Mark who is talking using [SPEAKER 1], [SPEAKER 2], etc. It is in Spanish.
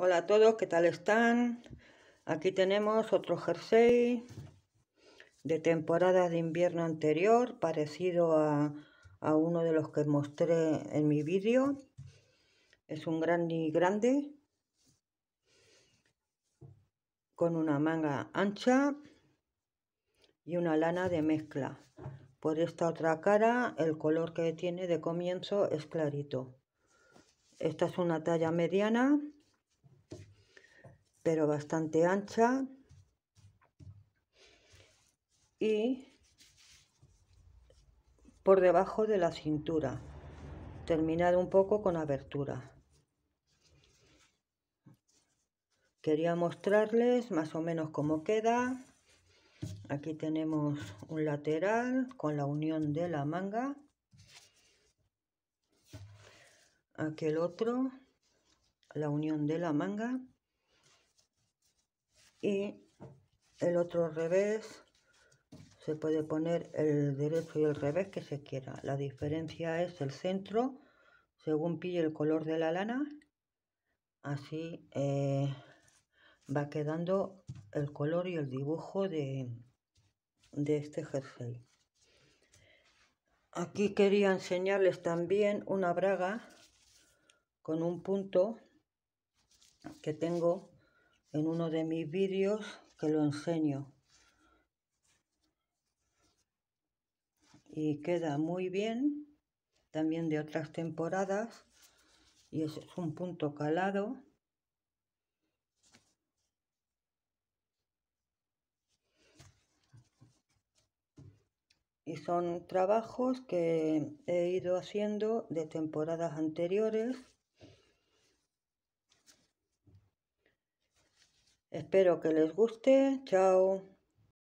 [SPEAKER 1] Hola a todos, ¿qué tal están? Aquí tenemos otro jersey de temporada de invierno anterior, parecido a, uno de los que mostré en mi vídeo. Es un grande grande, con una manga ancha y una lana de mezcla. Por esta otra cara, el color que tiene de comienzo es clarito. Esta es una talla mediana pero bastante ancha y por debajo de la cintura terminado un poco con abertura quería mostrarles más o menos cómo queda aquí tenemos un lateral con la unión de la manga aquel otro la unión de la manga y el otro revés se puede poner el derecho y el revés que se quiera la diferencia es el centro según pille el color de la lana así eh, va quedando el color y el dibujo de, de este jersey aquí quería enseñarles también una braga con un punto que tengo en uno de mis vídeos que lo enseño. Y queda muy bien, también de otras temporadas. Y es un punto calado. y son trabajos que he ido haciendo de temporadas anteriores Espero que les guste. Chao.